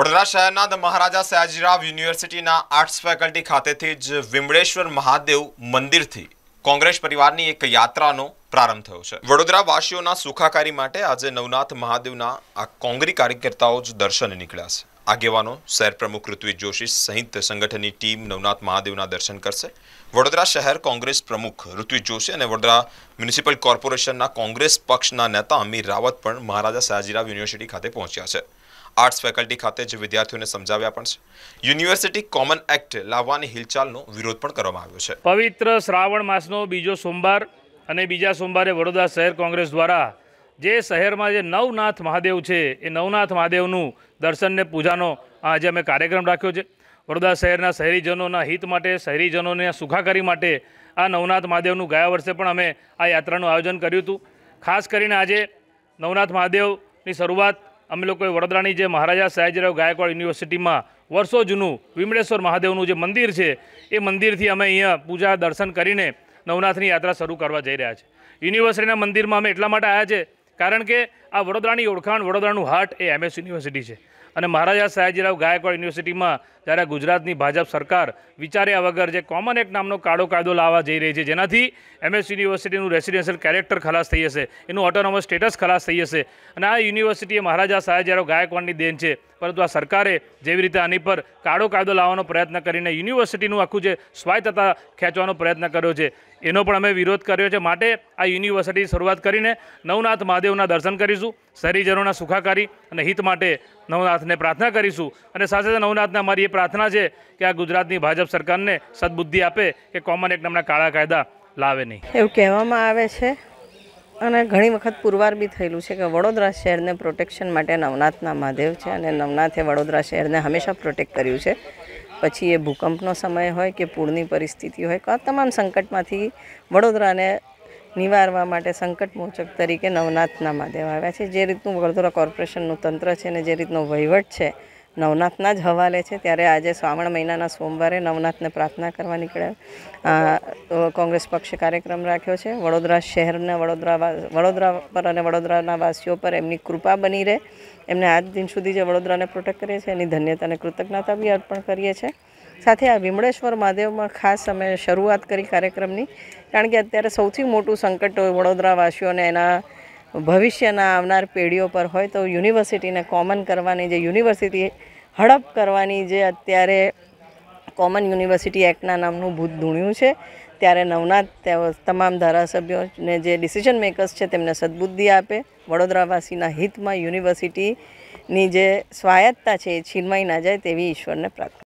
વડોદરા શહેરના ધ મહારાજા સયાજીરાવ યુનિવર્સિટીના arts faculty ખાતેથી જ વિમળેશ્વર મહાદેવ મંદિરથી કોંગ્રેસ પરિવારની એક યાત્રાનો પ્રારંભ થયો છે વડોદરાવાસીઓના સુખાકારી માટે આજે નવનાથ મહાદેવના આ કોંગ્રી કાર્યકર્તાઓ જ દર્શને નીકળ્યા છે આગેવાનો શહેર પ્રમુખ ઋત્વિક જોશી સહિત સંગઠનની ટીમ નવનાથ મહાદેવના દર્શન કરશે વડોદરા શહેર કોંગ્રેસ પ્રમુખ ઋત્વિક જોશી અને વડોદરા મ્યુનિસિપલ કોર્પોરેશનના કોંગ્રેસ પક્ષના નેતા અમીર રાવત પણ મહારાજા સયાજીરાવ યુનિવર્સિટી ખાતે પહોંચ્યા છે આર્ટ્સ ફેકલ્ટી ખાતે જે વિદ્યાર્થીઓને સમજાવ્યા પણ છે યુનિવર્સિટી કોમન એક્ટ લાવવાની હિલચાલનો વિરોધ પણ કરવામાં આવ્યો છે પવિત્ર શ્રાવણ માસનો બીજો સોમવાર અને બીજા સોમવારે વડોદરા શહેર કોંગ્રેસ દ્વારા જે શહેરમાં જે નવનાથ મહાદેવ છે એ નવનાથ મહાદેવનું દર્શનને પૂજાનો આજે અમે કાર્યક્રમ રાખ્યો છે વડોદરા શહેરના શહેરીજનોના હિત માટે શહેરીજનોને સુખાકારી માટે આ નવનાથ મહાદેવનું ગયા વર્ષે પણ અમે આ યાત્રાનું આયોજન કર્યું હતું ખાસ કરીને આજે નવનાથ મહાદેવની શરૂઆત અમે લોકોએ વડોદરાની જે મહારાજા સયાજીરાવ ગાયકવાડ યુનિવર્સિટીમાં વર્ષો જૂનું વિમળેશ્વર મહાદેવનું જે મંદિર છે એ મંદિરથી અમે અહીંયા પૂજા દર્શન કરીને નવનાથની યાત્રા શરૂ કરવા જઈ રહ્યા છે યુનિવર્સિટીના મંદિરમાં અમે એટલા માટે આવ્યા છે કારણ કે આ વડોદરાની ઓળખાણ વડોદરાનું હાર્ટ એ એમએસ યુનિવર્સિટી છે અને મહારાજા સયાજીરાવ ગાયકવાડ યુનિવર્સિટીમાં ત્યારે ગુજરાતની ભાજપ સરકાર વિચાર્યા વગર જે કોમન એક નામનો કાળો કાયદો લાવવા જઈ રહી છે જેનાથી એમએસ યુનિવર્સિટીનું રેસિડેન્શિયલ કેરેક્ટર ખલાસ થઈ જશે એનું ઓટોનોમસ સ્ટેટસ ખલાસ થઈ જશે અને આ યુનિવર્સિટીએ મહારાજા સાહેબજારો ગાયકવાડની દેન છે પરંતુ આ સરકારે જેવી રીતે આની પર કાળો કાયદો લાવવાનો પ્રયત્ન કરીને યુનિવર્સિટીનું આખું જે સ્વાયત્તતા ખેંચવાનો પ્રયત્ન કર્યો છે એનો પણ અમે વિરોધ કર્યો છે માટે આ યુનિવર્સિટી શરૂઆત કરીને નવનાથ મહાદેવના દર્શન કરીશું શરીજનોના સુખાકારી અને હિત માટે નવનાથને પ્રાર્થના કરીશું અને સાથે સાથે નવનાથના અમારી એ પ્રાર્થના છે કે આ ગુજરાતની ભાજપ સરકારને સદબુદ્ધિ આપે કે કોમન એક નામના કાળા કાયદા લાવે નહીં એવું કહેવામાં આવે છે અને ઘણી વખત પુરવાર બી થયેલું છે કે વડોદરા શહેરને પ્રોટેક્શન માટે નવનાથના મહાદેવ છે અને નવનાથે વડોદરા શહેરને હંમેશા પ્રોટેક્ટ કર્યું છે પછી એ ભૂકંપનો સમય હોય કે પૂરની પરિસ્થિતિ હોય કે તમામ સંકટમાંથી વડોદરાને નિવારવા માટે સંકટમોચક તરીકે નવનાથના મહાદેવ આવ્યા છે જે રીતનું વડોદરા કોર્પોરેશનનું તંત્ર છે અને જે રીતનો વહીવટ છે નવનાથના જ હવાલે છે ત્યારે આજે શ્રાવણ મહિનાના સોમવારે નવનાથને પ્રાર્થના કરવા નીકળ્યા કોંગ્રેસ પક્ષે કાર્યક્રમ રાખ્યો છે વડોદરા શહેરના વડોદરા વડોદરા પર અને વડોદરાના વાસીઓ પર એમની કૃપા બની રહે એમને આજ દિન સુધી જે વડોદરાને પ્રોટેક્ટ કરીએ છીએ એની ધન્યતાને કૃતજ્ઞતા બી અર્પણ કરીએ છીએ સાથે આ વિમળેશ્વર મહાદેવમાં ખાસ અમે શરૂઆત કરી કાર્યક્રમની કારણ કે અત્યારે સૌથી મોટું સંકટ વડોદરાવાસીઓને એના ભવિષ્યના આવનાર પેઢીઓ પર હોય તો યુનિવર્સિટીને કોમન કરવાની જે યુનિવર્સિટી હડપ કરવાની જે અત્યારે કોમન યુનિવર્સિટી એક્ટના નામનું ભૂત ધૂણ્યું છે ત્યારે નવનાથ તમામ ધારાસભ્યોને જે ડિસિઝન મેકર્સ છે તેમને સદબુદ્ધિ આપે વડોદરાવાસીના હિતમાં યુનિવર્સિટીની જે સ્વાયત્તા છે એ છીનવાઈ ના જાય તેવી ઈશ્વરને પ્રાર્થના